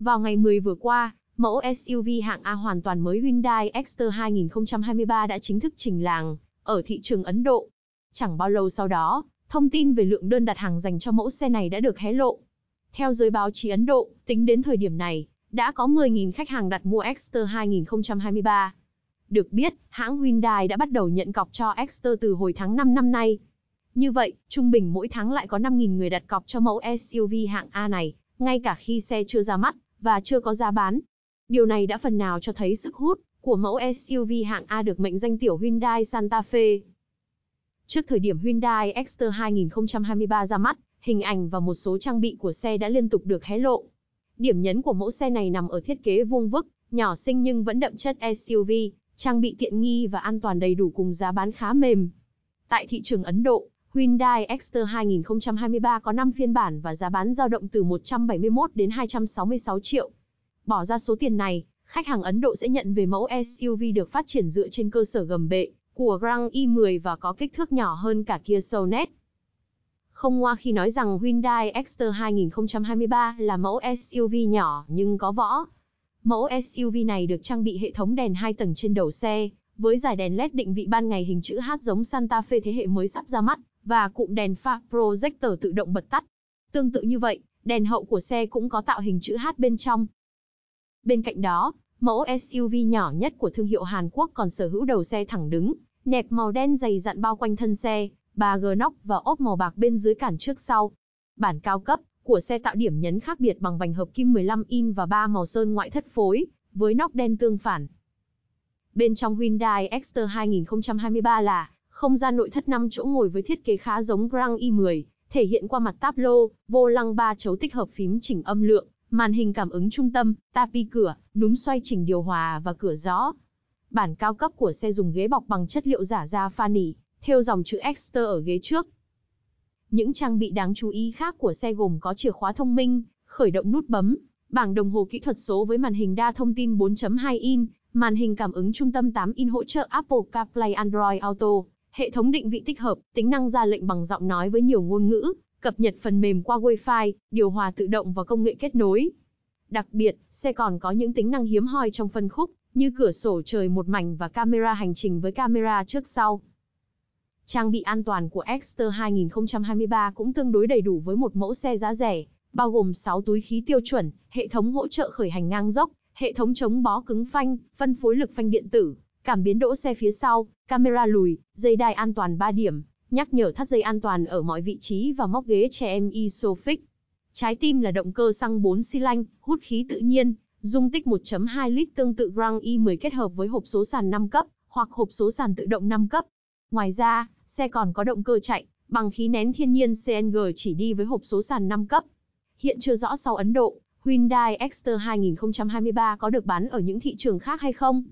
Vào ngày 10 vừa qua, mẫu SUV hạng A hoàn toàn mới Hyundai Exter 2023 đã chính thức trình làng ở thị trường Ấn Độ. Chẳng bao lâu sau đó, thông tin về lượng đơn đặt hàng dành cho mẫu xe này đã được hé lộ. Theo giới báo chí Ấn Độ, tính đến thời điểm này, đã có 10.000 khách hàng đặt mua Exter 2023. Được biết, hãng Hyundai đã bắt đầu nhận cọc cho Exter từ hồi tháng 5 năm nay. Như vậy, trung bình mỗi tháng lại có 5.000 người đặt cọc cho mẫu SUV hạng A này, ngay cả khi xe chưa ra mắt và chưa có giá bán. Điều này đã phần nào cho thấy sức hút của mẫu SUV hạng A được mệnh danh tiểu Hyundai Santa Fe. Trước thời điểm Hyundai Exter 2023 ra mắt, hình ảnh và một số trang bị của xe đã liên tục được hé lộ. Điểm nhấn của mẫu xe này nằm ở thiết kế vuông vức, nhỏ xinh nhưng vẫn đậm chất SUV, trang bị tiện nghi và an toàn đầy đủ cùng giá bán khá mềm. Tại thị trường Ấn Độ, Hyundai Exter 2023 có 5 phiên bản và giá bán dao động từ 171 đến 266 triệu. Bỏ ra số tiền này, khách hàng Ấn Độ sẽ nhận về mẫu SUV được phát triển dựa trên cơ sở gầm bệ của Grand i10 và có kích thước nhỏ hơn cả Kia Sonet. Không ngoa khi nói rằng Hyundai Exter 2023 là mẫu SUV nhỏ nhưng có võ. Mẫu SUV này được trang bị hệ thống đèn 2 tầng trên đầu xe, với dải đèn LED định vị ban ngày hình chữ H giống Santa Fe thế hệ mới sắp ra mắt, và cụm đèn pha projector tự động bật tắt. Tương tự như vậy, đèn hậu của xe cũng có tạo hình chữ H bên trong. Bên cạnh đó, mẫu SUV nhỏ nhất của thương hiệu Hàn Quốc còn sở hữu đầu xe thẳng đứng, nẹp màu đen dày dặn bao quanh thân xe, ba gờ nóc và ốp màu bạc bên dưới cản trước sau. Bản cao cấp của xe tạo điểm nhấn khác biệt bằng vành hợp kim 15 in và ba màu sơn ngoại thất phối, với nóc đen tương phản. Bên trong Hyundai Exter 2023 là không gian nội thất 5 chỗ ngồi với thiết kế khá giống Grand i10, thể hiện qua mặt táp lô, vô lăng ba chấu tích hợp phím chỉnh âm lượng, màn hình cảm ứng trung tâm, tapi cửa, núm xoay chỉnh điều hòa và cửa gió. Bản cao cấp của xe dùng ghế bọc bằng chất liệu giả da pha nỉ, theo dòng chữ Exter ở ghế trước. Những trang bị đáng chú ý khác của xe gồm có chìa khóa thông minh, khởi động nút bấm, bảng đồng hồ kỹ thuật số với màn hình đa thông tin 4.2 in, màn hình cảm ứng trung tâm 8 in hỗ trợ Apple CarPlay Android Auto, Hệ thống định vị tích hợp, tính năng ra lệnh bằng giọng nói với nhiều ngôn ngữ, cập nhật phần mềm qua Wi-Fi, điều hòa tự động và công nghệ kết nối. Đặc biệt, xe còn có những tính năng hiếm hoi trong phân khúc, như cửa sổ trời một mảnh và camera hành trình với camera trước sau. Trang bị an toàn của Exter 2023 cũng tương đối đầy đủ với một mẫu xe giá rẻ, bao gồm 6 túi khí tiêu chuẩn, hệ thống hỗ trợ khởi hành ngang dốc, hệ thống chống bó cứng phanh, phân phối lực phanh điện tử, cảm biến đỗ xe phía sau, camera lùi, dây đai an toàn 3 điểm, nhắc nhở thắt dây an toàn ở mọi vị trí và móc ghế trẻ em Isofix. Trái tim là động cơ xăng 4 xi lanh, hút khí tự nhiên, dung tích 1.2 lít tương tự Grand i10 kết hợp với hộp số sàn 5 cấp hoặc hộp số sàn tự động 5 cấp. Ngoài ra, xe còn có động cơ chạy bằng khí nén thiên nhiên CNG chỉ đi với hộp số sàn 5 cấp. Hiện chưa rõ sau Ấn Độ, Hyundai Exter 2023 có được bán ở những thị trường khác hay không.